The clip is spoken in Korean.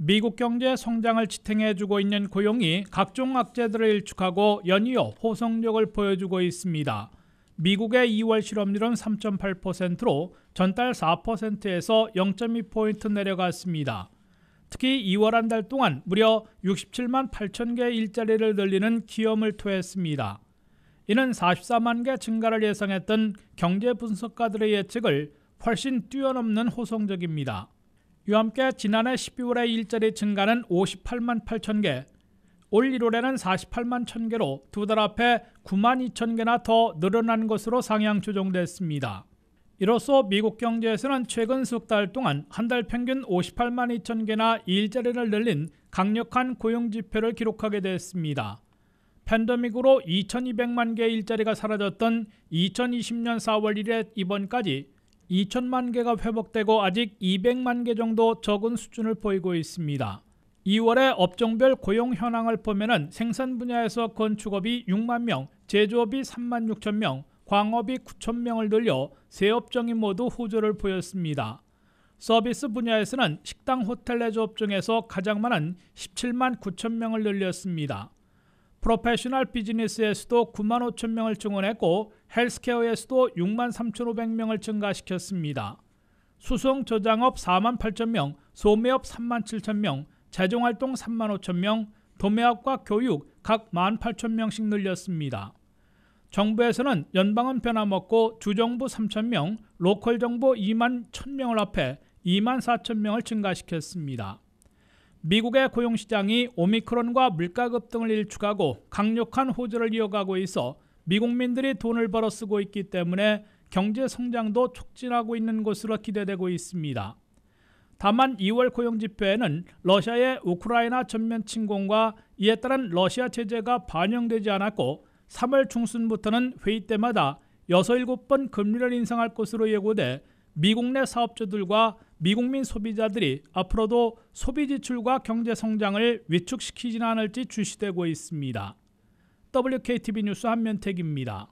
미국 경제 성장을 지탱해주고 있는 고용이 각종 악재들을 일축하고 연이어 호성력을 보여주고 있습니다. 미국의 2월 실업률은 3.8%로 전달 4%에서 0.2포인트 내려갔습니다. 특히 2월 한 달 동안 무려 67만 8천 개 일자리를 늘리는 기염을 토했습니다. 이는 44만 개 증가를 예상했던 경제 분석가들의 예측을 훨씬 뛰어넘는 호성적입니다. 이와 함께 지난해 1 2월의 일자리 증가는 58만 8천 개, 올 1월에는 48만 1천 개로 두 달 앞에 9만 2천 개나 더 늘어난 것으로 상향 조정됐습니다. 이로써 미국 경제에서는 최근 석달 동안 한 달 평균 58만 2천 개나 일자리를 늘린 강력한 고용 지표를 기록하게 됐습니다. 팬데믹으로 2,200만 개 일자리가 사라졌던 2020년 4월 1일 이번까지 2천만 개가 회복되고 아직 200만 개 정도 적은 수준을 보이고 있습니다. 2월의 업종별 고용 현황을 보면 생산 분야에서 건축업이 6만 명, 제조업이 3만 6천 명, 광업이 9천 명을 늘려 세 업종이 모두 호조를 보였습니다. 서비스 분야에서는 식당 호텔 레저 업종에서 가장 많은 17만 9천 명을 늘렸습니다. 프로페셔널 비즈니스에서도 9만 5천 명을 증원했고 헬스케어에서도 6만 3,500명을 증가시켰습니다. 수송 저장업 4만 8천 명, 소매업 3만 7천 명, 재정활동 3만 5천 명, 도매업과 교육 각 1만 8천 명씩 늘렸습니다. 정부에서는 연방은 변함없고 주정부 3천 명, 로컬 정부 2만 1천 명을 합해 2만 4천 명을 증가시켰습니다. 미국의 고용시장이 오미크론과 물가 급등을 일축하고 강력한 호조를 이어가고 있어 미국민들이 돈을 벌어 쓰고 있기 때문에 경제 성장도 촉진하고 있는 것으로 기대되고 있습니다. 다만 2월 고용 지표에는 러시아의 우크라이나 전면 침공과 이에 따른 러시아 제재가 반영되지 않았고 3월 중순부터는 회의 때마다 6, 7번 금리를 인상할 것으로 예고돼 미국 내 사업주들과 미국민 소비자들이 앞으로도 소비 지출과 경제 성장을 위축시키지 않을지 주시되고 있습니다. WKTV 뉴스 한면택입니다.